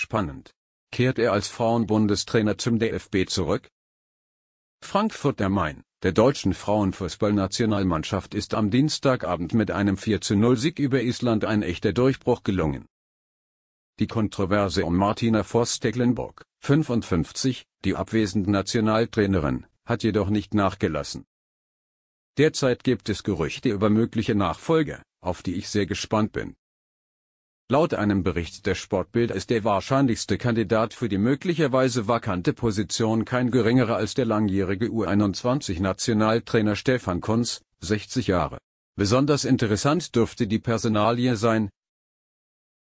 Spannend. Kehrt er als Frauenbundestrainer zum DFB zurück? Frankfurt am Main, der deutschen Frauenfußballnationalmannschaft ist am Dienstagabend mit einem 4-0-Sieg über Island ein echter Durchbruch gelungen. Die Kontroverse um Martina Voss Tecklenburg, 55, die abwesende Nationaltrainerin, hat jedoch nicht nachgelassen. Derzeit gibt es Gerüchte über mögliche Nachfolger, auf die ich sehr gespannt bin. Laut einem Bericht der Sportbild ist der wahrscheinlichste Kandidat für die möglicherweise vakante Position kein geringerer als der langjährige U21-Nationaltrainer Stefan Kunz, 60 Jahre. Besonders interessant dürfte die Personalie sein,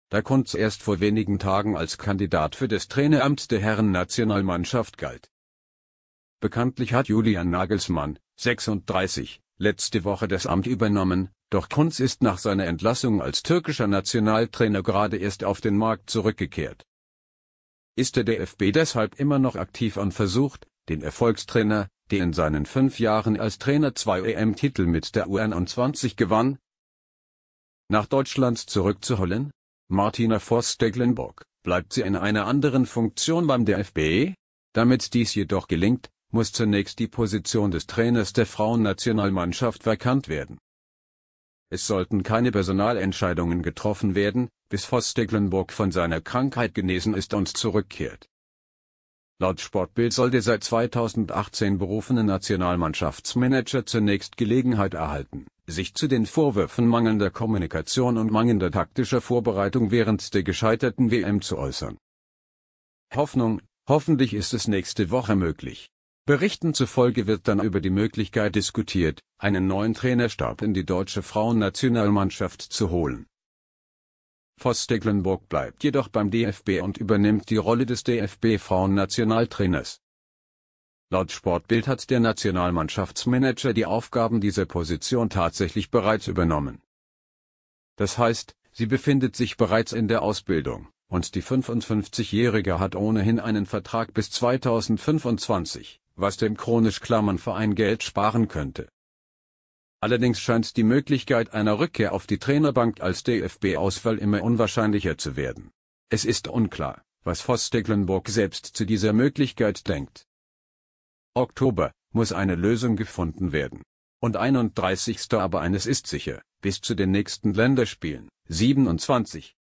da Kunz erst vor wenigen Tagen als Kandidat für das Traineramt der Herren-Nationalmannschaft galt. Bekanntlich hat Julian Nagelsmann, 36, letzte Woche das Amt übernommen, doch Kunz ist nach seiner Entlassung als türkischer Nationaltrainer gerade erst auf den Markt zurückgekehrt. Ist der DFB deshalb immer noch aktiv und versucht, den Erfolgstrainer, der in seinen fünf Jahren als Trainer zwei EM-Titel mit der U21 gewann, nach Deutschland zurückzuholen? Martina Voss-Stecklenburg, bleibt sie in einer anderen Funktion beim DFB? Damit dies jedoch gelingt, muss zunächst die Position des Trainers der Frauennationalmannschaft vakant werden. Es sollten keine Personalentscheidungen getroffen werden, bis Voss Stecklenburg von seiner Krankheit genesen ist und zurückkehrt. Laut Sportbild soll der seit 2018 berufene Nationalmannschaftsmanager zunächst Gelegenheit erhalten, sich zu den Vorwürfen mangelnder Kommunikation und mangelnder taktischer Vorbereitung während der gescheiterten WM zu äußern. Hoffnung, hoffentlich ist es nächste Woche möglich. Berichten zufolge wird dann über die Möglichkeit diskutiert, einen neuen Trainerstab in die deutsche Frauennationalmannschaft zu holen. Voss Stecklenburg bleibt jedoch beim DFB und übernimmt die Rolle des DFB-Frauennationaltrainers. Laut Sportbild hat der Nationalmannschaftsmanager die Aufgaben dieser Position tatsächlich bereits übernommen. Das heißt, sie befindet sich bereits in der Ausbildung, und die 55-Jährige hat ohnehin einen Vertrag bis 2025 was dem chronisch Klammernverein Geld sparen könnte. Allerdings scheint die Möglichkeit einer Rückkehr auf die Trainerbank als DFB-Ausfall immer unwahrscheinlicher zu werden. Es ist unklar, was Voss Tecklenburg selbst zu dieser Möglichkeit denkt. Oktober muss eine Lösung gefunden werden. Und 31. aber eines ist sicher, bis zu den nächsten Länderspielen, 27,